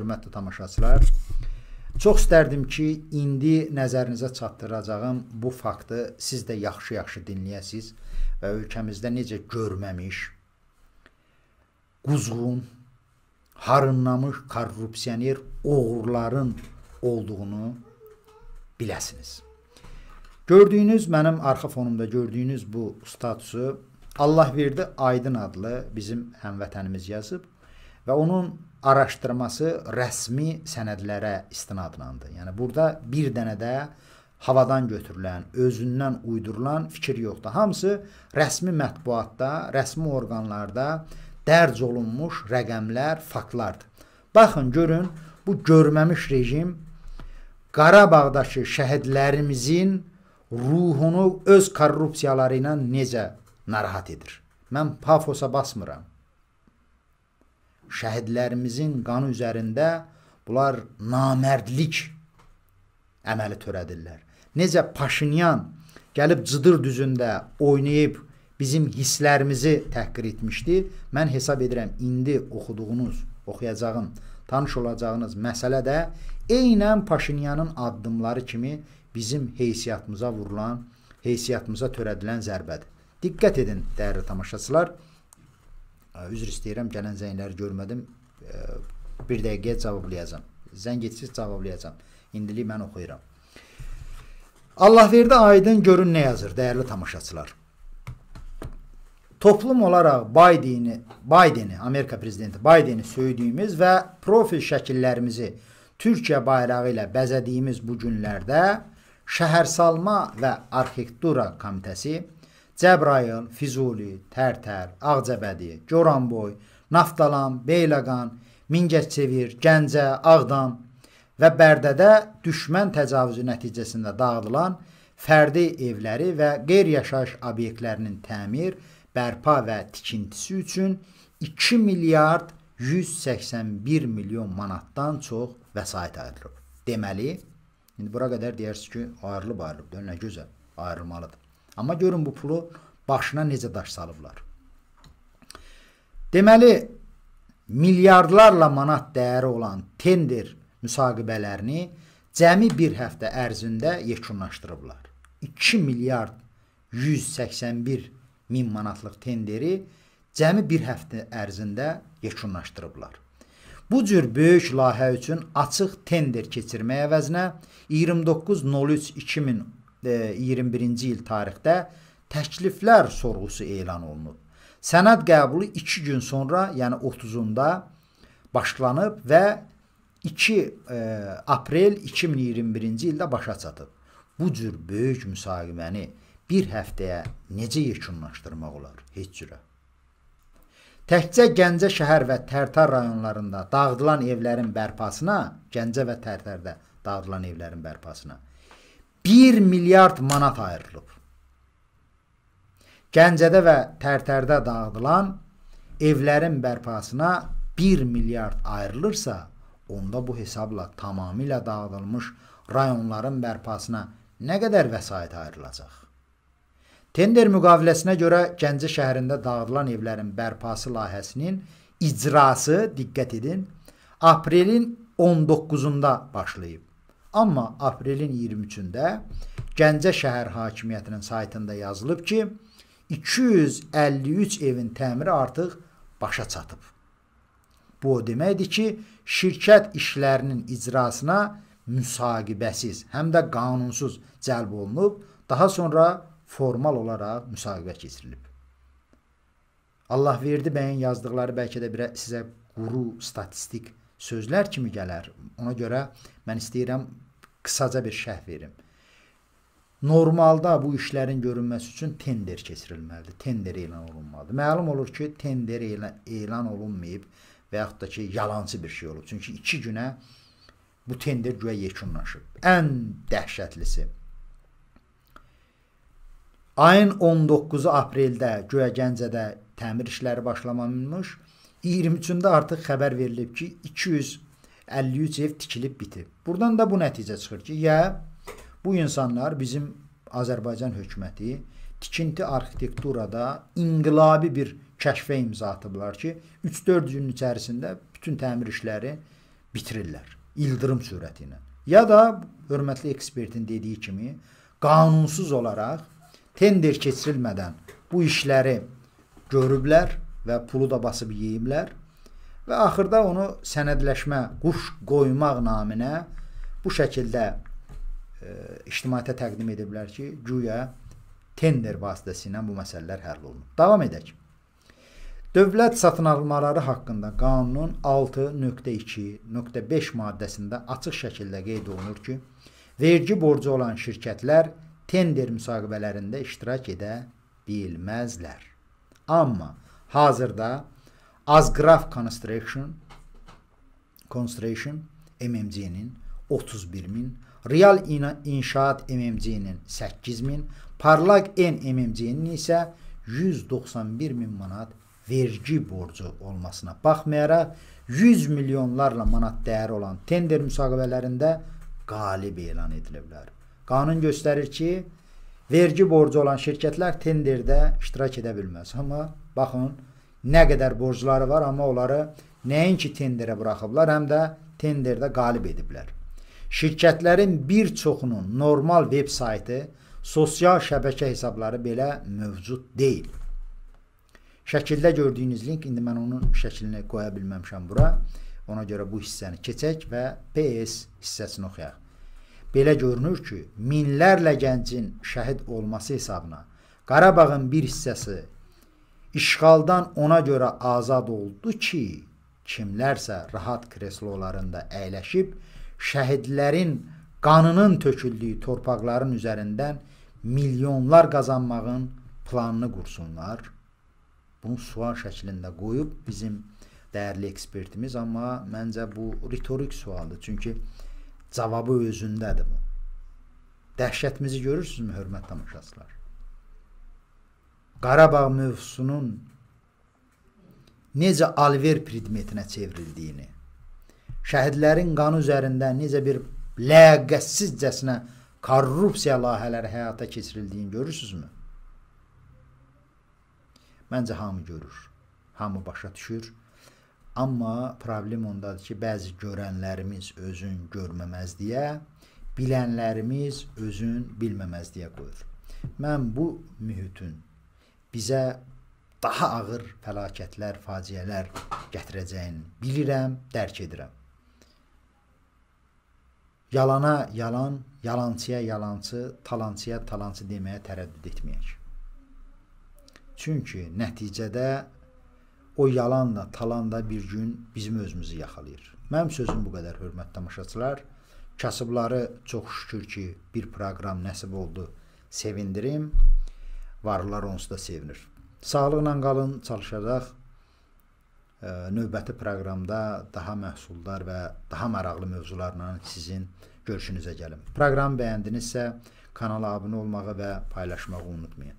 Hörmətli tamaşaçılar, çox istərdim ki, indi nəzərinizə çatdıracağım bu faktı siz də yaxşı-yaxşı dinləyəsiz və ölkəmizdə necə görməmiş quzğun, harınlamış korrupsioner oğurların olduğunu biləsiniz. Gördüyünüz mənim arxa fonumda gördüyünüz bu statusu Allah verdi Aydın adlı bizim həmvətənimiz yazıb və onun araşdırması rəsmi sənədlərə istinadlandı. Yəni burada bir dənə də havadan götürülən, özündən uydurulan fikir yoxdur. Hamısı rəsmi mətbuatda, rəsmi orqanlarda dərc olunmuş rəqəmlər, faktlardır. Baxın, görün, bu görməmiş rejim Qarabağdakı şəhidlərimizin ruhunu öz korrupsiyaları ilə necə narahat edir. Mən pafosa basmıram şəhidlərimizin qanı üzərində bunlar namərdlik əməli törədirlər. Necə Paşinyan gəlib cıdır düzündə oynayıb bizim hisslərimizi təhqir etmişdi. Mən hesab edirəm indi oxuduğunuz, oxuyacağım, tanış olacağınız məsələ də eynən Paşinyanın addımları kimi bizim heysiyyatımıza vurulan, heysiyyatımıza törədilən zərbədir. Diqqət edin, dəyərli tamaşaçılar. Üzr istəyirəm, gələn zəngləri görmədim. Bir dəqiqəyə cavablayacağım. Zəng etsiz cavablayacağım. İndilik mən oxuyuram. Allah verdi aydın görün nə yazır dəyərli tamaşaçılar. Toplum olaraq Bideni, Bideni, Amerika prezidenti Bideni söydüyümüz və profil şəkillərimizi Türkiyə bayrağı ilə bəzədiyimiz bu günlərdə Şəhərsalma və Arxitektura Komitəsi Cəbrayıl, Füzuli, Tərtər, Ağcabədi, Goranboy, Naftalan, Beyləqan, Mingəçevir, Gəncə, Ağdam və Bərdədə düşmən təcavüzü nəticəsində dağıdılan fərdi evləri və qeyri-yaşayış obyektlərinin təmir, bərpa və tikintisi üçün 2 milyard 181 milyon manatdan çox vəsait ayrılıb. Deməli, indi bura qədər deyirsiniz ki, ayrılıb ayrılıb, nə gözəl, ayrılmalıdır. Amma görün bu pulu başına necə daş salıblar. Deməli, milyardlarla manat dəyəri olan tender müsaqibələrini cəmi bir həftə ərzində yekunlaşdırıblar. 2 milyard 181 min manatlıq tenderi cəmi bir həftə ərzində yekunlaşdırıblar. Bu cür böyük layihə üçün açıq tender keçirməyə əvəzinə 29.03.2010 21-ci il tarixdə təkliflər sorğusu elan olunub. Sənəd qəbulu 2 gün sonra, yəni 30-unda başlanıb və 2 aprel 2021-ci ildə başa çatıb. Bu cür böyük müsahibəni bir həftəyə necə yekunlaşdırmaq olar? Heç cürə. Təkcə Gəncə şəhər və Tərtər rayonlarında dağıdılan evlərin bərpasına, Gəncə və Tərtərdə dağıdılan evlərin bərpasına 1 milyard manat ayrılıb. Gəncədə və Tərtərdə dağıdılan evlərin bərpasına 1 milyard ayrılırsa, onda bu hesabla tamamilə dağıdılmış rayonların bərpasına nə qədər vəsait ayrılacaq? Tender müqaviləsinə görə Gəncə şəhərində dağıdılan evlərin bərpası layihəsinin icrası, diqqət edin, aprelin 19-unda başlayıb. Amma aprelin 23-də Gəncə şəhər hakimiyyətinin saytında yazılıb ki, 253 evin təmiri artıq başa çatıb. Bu o deməkdir ki, şirkət işlərinin icrasına müsaqibəsiz, həm də qanunsuz cəlb olunub, daha sonra formal olaraq müsaqibə keçirilib. Allahverdi bəyin yazdıqları bəlkə də bir sizə quru statistik sözlər kimi gələr. Ona görə mən istəyirəm qısaca bir şərh verim. Normalda bu işlərin görünməsi üçün tender keçirilməlidir, tender elan olunmalıdır. Məlum olur ki, tender elan, elan olunmayıb və yaxud da ki, yalançı bir şey olub. Çünki 2 günə bu tender güya yekunlaşıb. Ən dəhşətlisi ayın 19-u apreldə güya Gəncədə təmir işləri başlamanmış. 23-də artıq xəbər verilib ki, 200 53 ev tikilib bitib. Burdan da bu nəticə çıxır ki, ya bu insanlar bizim Azərbaycan hökuməti tikinti arxitekturada inqilabi bir kəşfə imza atıblar ki, 3-4 gün içərisində bütün təmir işləri bitirirlər ildırım sürəti ilə. Ya da hörmətli ekspertin dediyi kimi qanunsuz olaraq tender keçirilmədən bu işləri görüblər və pulu da basıb yeyiblər və axırda onu sənədləşmə, quş qoymaq naminə bu şəkildə e, ictimaiyyətə təqdim ediblər ki, güya tender vasitəsilə bu məsələlər həll olunub. Davam edək. Dövlət satın almaları haqqında qanunun 6.2.5 maddəsində açıq şəkildə qeyd olunur ki, vergi borcu olan şirkətlər tender müsaqibələrində iştirak edə bilməzlər. Amma hazırda az qraf constriction constriction MMC-nin 31000, real inşaat MMC-nin 8000, parlaq N MMC-nin isə 191000 manat vergi borcu olmasına baxmayaraq 100 milyonlarla manat dəyəri olan tender müsaqibələrində qalib elan edilə bilər. Qanun göstərir ki, vergi borcu olan şirkətlər tenderdə iştirak edə bilməz. Amma baxın, nə qədər borcları var, amma onları nəinki tenderə buraxıblar, həm də tenderdə qalib ediblər. Şirkətlərin bir çoxunun normal veb saytı, sosial şəbəkə hesabları belə mövcud deyil. Şəkildə gördüyünüz link, indi mən onun şəklini qoya bilməmişəm bura. Ona görə bu hissəni keçək və PS hissəsini oxuyaq. Belə görünür ki, minlərlə gəncin şəhid olması hesabına Qarabağın bir hissəsi işğaldan ona görə azad oldu ki, kimlərsə rahat kreslolarında əyləşib şəhidlərin qanının töküldüyü torpaqların üzərindən milyonlar qazanmağın planını qursunlar. Bunu sual şəklində qoyub bizim dəyərli ekspertimiz, amma məncə bu ritorik sualdır. Çünki cavabı özündədir bu. Dəhşətimizi görürsüzmü hörmətli tamaşaçılar? Qarabağ mövzusunun necə alver predmetinə çevrildiyini, şəhidlərin qanı üzərində necə bir ləyaqətsizcəsinə korrupsiya layihələri həyata keçirildiyini görürsünüzmü? Məncə hamı görür. Hamı başa düşür. Amma problem ondadır ki, bəzi görənlərimiz özün görməməzliyə, bilənlərimiz özün bilməməzliyə qoyur. Mən bu mühitin bizə daha ağır fəlakətlər, faciələr gətirəcəyini bilirəm, dərk edirəm. Yalana yalan, yalançıya yalançı, talançıya talançı deməyə tərəddüd etməyək. Çünki nəticədə o yalanla, talan da bir gün bizim özümüzü yaxalayır. Mənim sözüm bu qədər, hörmətli tamaşaçılar. Kasıbları çox şükür ki, bir proqram nəsib oldu. Sevindirim varlılar onsuz da sevinir. Sağlıqla qalın, çalışacaq. Növbəti proqramda daha məhsuldar və daha maraqlı mövzularla sizin görüşünüzə gəlim. Proqramı bəyəndinizsə, kanala abunə olmağı və paylaşmağı unutmayın.